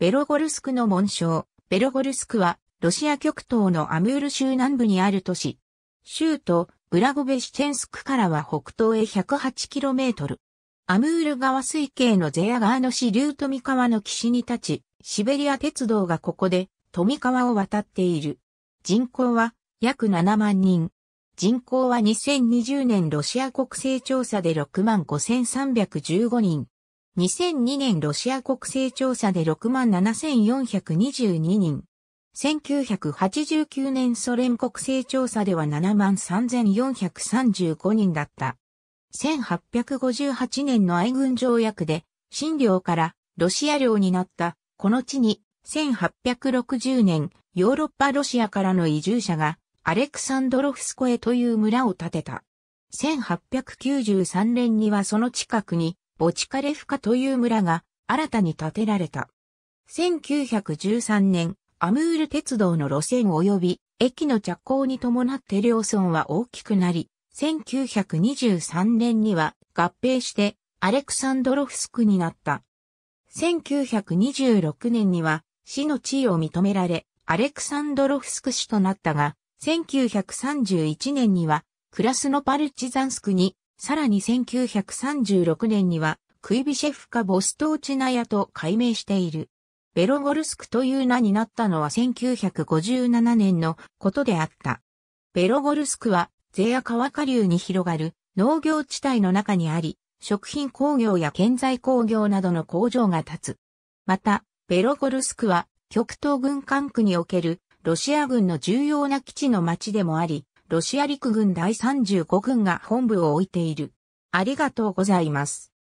ベロゴルスクの紋章。ベロゴルスクは、ロシア極東のアムール州南部にある都市。州都、ブラゴベシチェンスクからは北東へ 108km。アムール川水系のゼア川の支流富川の岸に立ち、シベリア鉄道がここで、富川を渡っている。人口は約7万人。人口は2020年ロシア国勢調査で65,315人。2002年ロシア国勢調査で67,422人。1989年ソ連国勢調査では73,435人だった。1858年の愛軍条約で、新領からロシア領になった、この地に、1860年、ヨーロッパロシアからの移住者が、アレクサンドロフスコエという村を建てた。1893年にはその近くに、ボチカレフカという村が新たに建てられた。1913年、アムール鉄道の路線及び駅の着工に伴って両村は大きくなり、1923年には合併してアレクサンドロフスクになった。1926年には市の地位を認められ、アレクサンドロフスク市となったが、1931年にはクラスノパルチザンスクにさらに1936年には、クイビシェフカ・ボストーチナヤと改名している。ベロゴルスクという名になったのは1957年のことであった。ベロゴルスクは、ゼア川下流に広がる農業地帯の中にあり、食品工業や建材工業などの工場が建つ。また、ベロゴルスクは、極東軍管区におけるロシア軍の重要な基地の町でもあり、ロシア陸軍第35軍が本部を置いている。ありがとうございます。